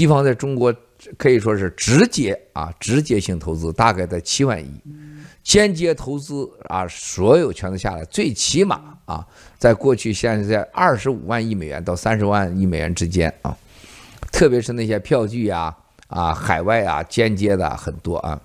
西方在中国可以说是直接啊，直接性投资大概在七万亿，间接投资啊，所有全都下来，最起码啊，在过去现在二十五万亿美元到三十万亿美元之间啊，特别是那些票据啊啊，海外啊，间接的很多啊。